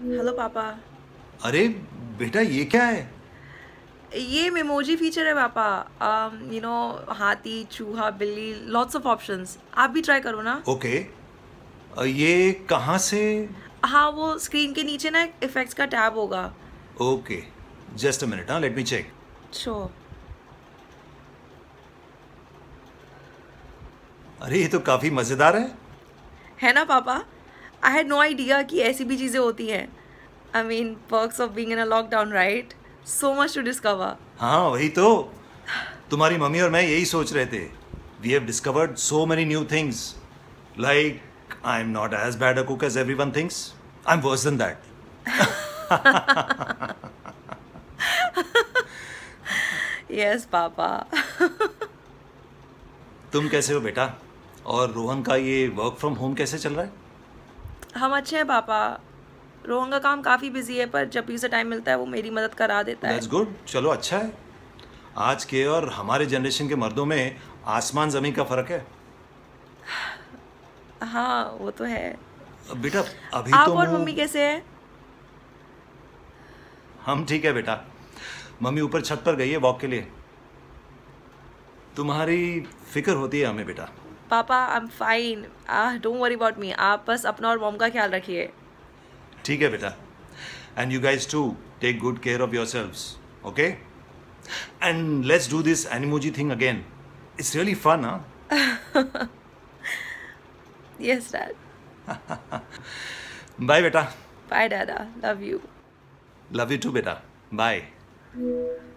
Hello पापा अरे बेटा ये क्या है ये मेमोजी फीचर है पापा यू um, नो हाथी चूहा बिल्ली लॉट्स ऑफ ऑप्शंस आप भी ट्राई करो ना ओके okay. ये कहाँ से हाँ वो स्क्रीन के नीचे ना इफेक्ट्स का टैब होगा ओके जस्ट अ मिनट हाँ लेट मी चेक शो अरे ये तो काफी मजेदार है है ना पापा आई हैड नो आइडिया कि ऐसी भी चीज़ें होती हैं I mean works of being in a lockdown right so much to discover हाँ वही तो तुम्हारी मम्मी और मैं यही सोच रहे थे we have discovered so many new things like I am not as bad a cook as everyone things I am worse than that yes पापा तुम कैसे हो बेटा और रोहन का ये वर्क फ्रॉम होम कैसे चल रहा है हम अच्छे हैं पापा रोहन का काम काफ़ी बिजी है पर जब भी उसे टाइम मिलता है वो मेरी मदद करा देता है गुड चलो अच्छा है आज के और हमारे जनरेशन के मर्दों में आसमान ज़मीन का फ़र्क है हाँ वो तो है बेटा अभी तो आप तो और मम्मी कैसे हैं हम ठीक है बेटा मम्मी ऊपर छत पर गई है वॉक के लिए तुम्हारी फिक्र होती है हमें बेटा पापा I am fine ah don't worry about me आप बस अपना और मॉम का ख्याल रखिए ठीक है बेटा and you guys to take good care of yourselves okay and let's do this animoji thing again it's really fun हाँ यस डैड बाय बेटा बाय दादा love you love you too बेटा बाय